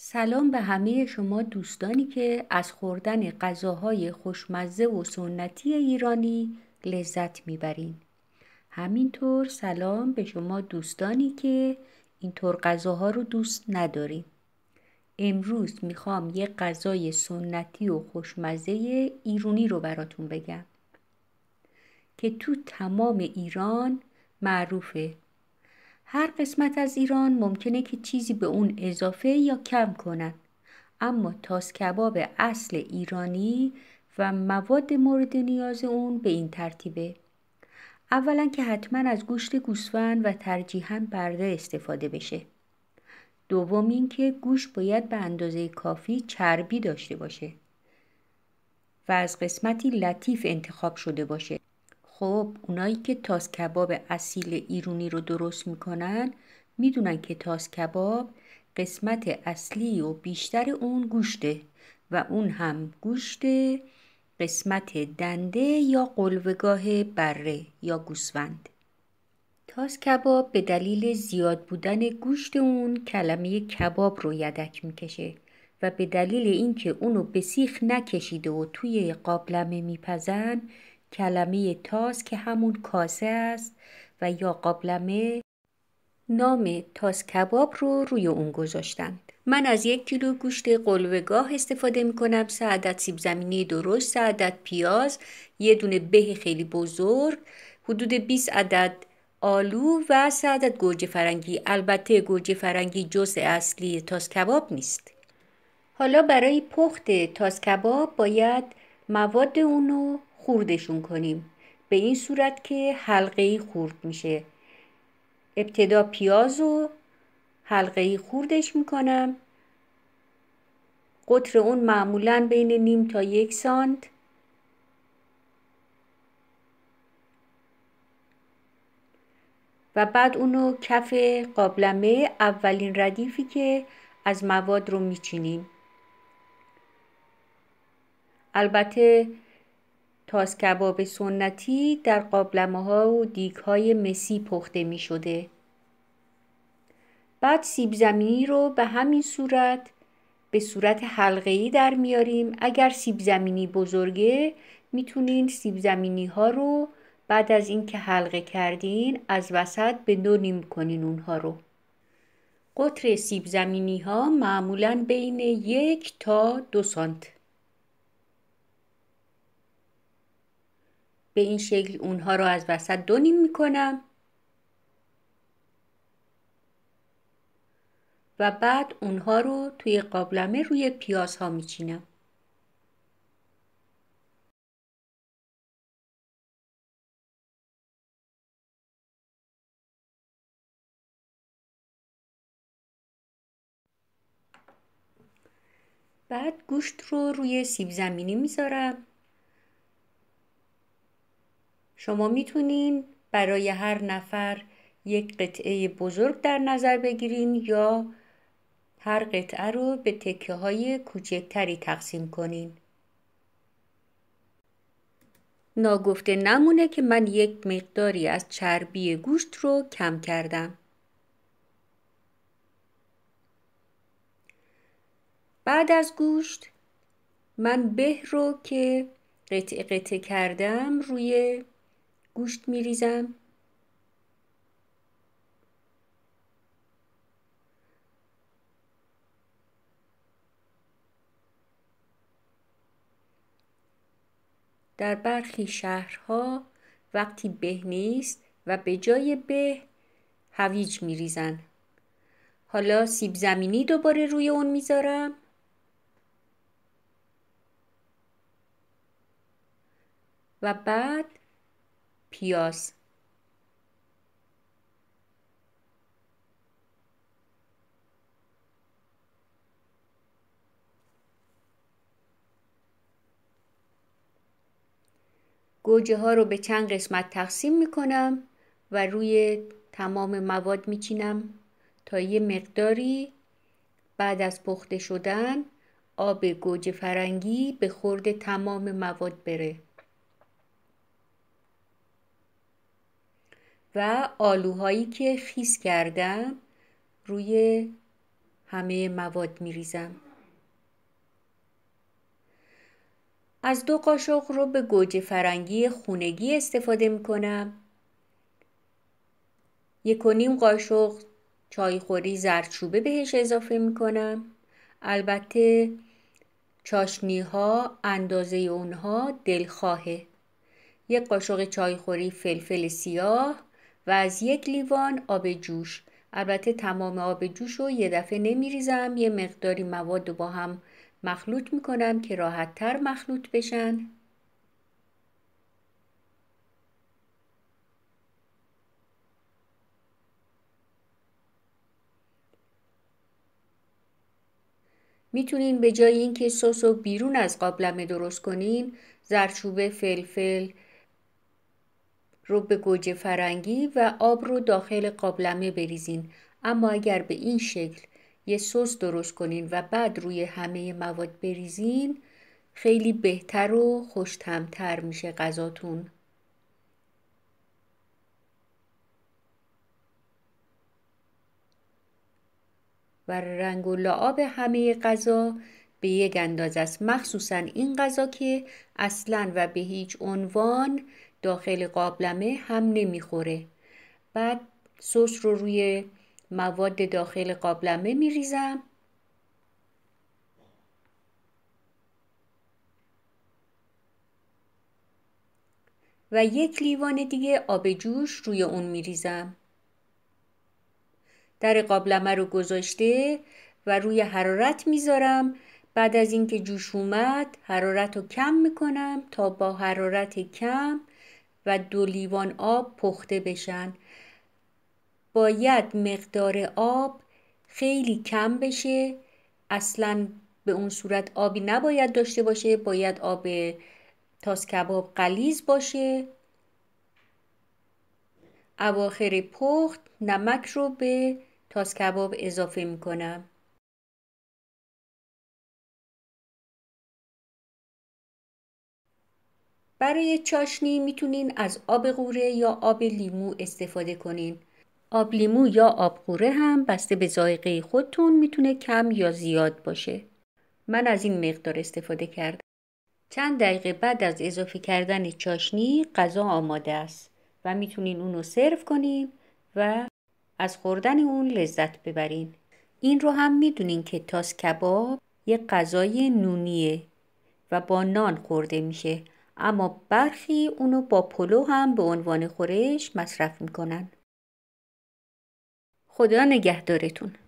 سلام به همه شما دوستانی که از خوردن غذاهای خوشمزه و سنتی ایرانی لذت میبرین. همینطور سلام به شما دوستانی که اینطور غذاها رو دوست ندارین. امروز میخوام یه غذای سنتی و خوشمزه ایرانی رو براتون بگم که تو تمام ایران معروفه هر قسمت از ایران ممکنه که چیزی به اون اضافه یا کم کنن اما تاس کباب اصل ایرانی و مواد مورد نیاز اون به این ترتیبه اولا که حتما از گوشت گوسفند و ترجیحاً برده استفاده بشه دوم اینکه گوشت باید به اندازه کافی چربی داشته باشه و از قسمتی لطیف انتخاب شده باشه خب اونایی که تاس کباب اصیل ایرونی رو درست میکنن میدونن که تاس کباب قسمت اصلی و بیشتر اون گوشته و اون هم گوشت قسمت دنده یا قلوگاه بره یا گوسفند تاس کباب به دلیل زیاد بودن گوشت اون کلمه کباب رو یدک میکشه و به دلیل اینکه اونو به سیخ نکشیده و توی قابلمه میپزن کلمه تاس که همون کاسه است و یا قابلمه نام تاس کباب رو روی اون گذاشتند من از یک کیلو گوشت قلوگاه استفاده می کنم سه عدد سیب زمینی درشت سه عدد پیاز یه دونه به خیلی بزرگ حدود 20 عدد آلو و سه عدد گوجه فرنگی البته گوجه فرنگی جزء اصلی تاس کباب نیست حالا برای پخت تاس کباب باید مواد اونو خوردشون کنیم به این صورت که حلقه ای خورد میشه ابتدا پیاز و حلقه ای خوردش میکنم قطر اون معمولا بین نیم تا یک سانت و بعد اونو کف قابلمه اولین ردیفی که از مواد رو میچینیم البته تاس کباب سنتی در قابلمه ها و دیگ های مسی پخته می شده. بعد سیب زمینی رو به همین صورت به صورت حلقه در میاریم اگر سیب زمینی بزرگه میتونین سیب زمینی ها رو بعد از اینکه حلقه کردین از وسط به دو نیم کنین اونها رو قطر سیب زمینی ها معمولا بین یک تا دو سانت به این شکل اونها رو از وسط دو نیم میکنم و بعد اونها رو توی قابلمه روی پیاز ها میچینم بعد گوشت رو روی سیب زمینی میذارم شما میتونین برای هر نفر یک قطعه بزرگ در نظر بگیرین یا هر قطعه رو به تکه های کوچکتری تقسیم کنین ناگفته نمونه که من یک مقداری از چربی گوشت رو کم کردم بعد از گوشت من به رو که قطعه قطعه کردم روی گوشت میریزم در برخی شهرها وقتی به نیست و به جای به هویج میریزن حالا سیب زمینی دوباره روی اون میذارم و بعد پیاز گوجه ها رو به چند قسمت تقسیم می کنم و روی تمام مواد می چینم تا یه مقداری بعد از پخته شدن آب گوجه فرنگی به خورد تمام مواد بره. و آلوهایی که خیس کردم روی همه مواد میریزم از دو قاشق رو به گوجه فرنگی خونگی استفاده میکنم یک و نیم قاشق چایخوری زردچوبه بهش اضافه میکنم البته چاشنی ها اندازه اونها دلخواهه یک قاشق چایخوری فلفل سیاه و از یک لیوان آب جوش البته تمام آب جوش رو یه دفعه نمیریزم یه مقداری مواد رو با هم مخلوط میکنم که راحت تر مخلوط بشن میتونین به جای اینکه سس رو بیرون از قابلمه درست کنین زرچوبه فلفل رو به گوجه فرنگی و آب رو داخل قابلمه بریزین اما اگر به این شکل یه سس درست کنین و بعد روی همه مواد بریزین خیلی بهتر و خوشتمتر میشه غذاتون و رنگ و لعاب همه غذا به یک انداز است مخصوصا این غذا که اصلا و به هیچ عنوان داخل قابلمه هم نمیخوره بعد سس رو روی مواد داخل قابلمه میریزم و یک لیوان دیگه آب جوش روی اون میریزم در قابلمه رو گذاشته و روی حرارت میذارم بعد از اینکه جوش اومد حرارت رو کم میکنم تا با حرارت کم و دو لیوان آب پخته بشن باید مقدار آب خیلی کم بشه اصلا به اون صورت آبی نباید داشته باشه باید آب تاس کباب قلیز باشه اواخر پخت نمک رو به تاس کباب اضافه میکنم برای چاشنی میتونین از آب غوره یا آب لیمو استفاده کنین. آب لیمو یا آب غوره هم بسته به ذائقه خودتون میتونه کم یا زیاد باشه. من از این مقدار استفاده کردم. چند دقیقه بعد از اضافه کردن چاشنی غذا آماده است و میتونین اونو سرو کنین و از خوردن اون لذت ببرین. این رو هم میدونین که تاس کباب یه غذای نونیه و با نان خورده میشه اما برخی اونو با پلو هم به عنوان خورش مصرف میکنن. خدا نگهدارتون.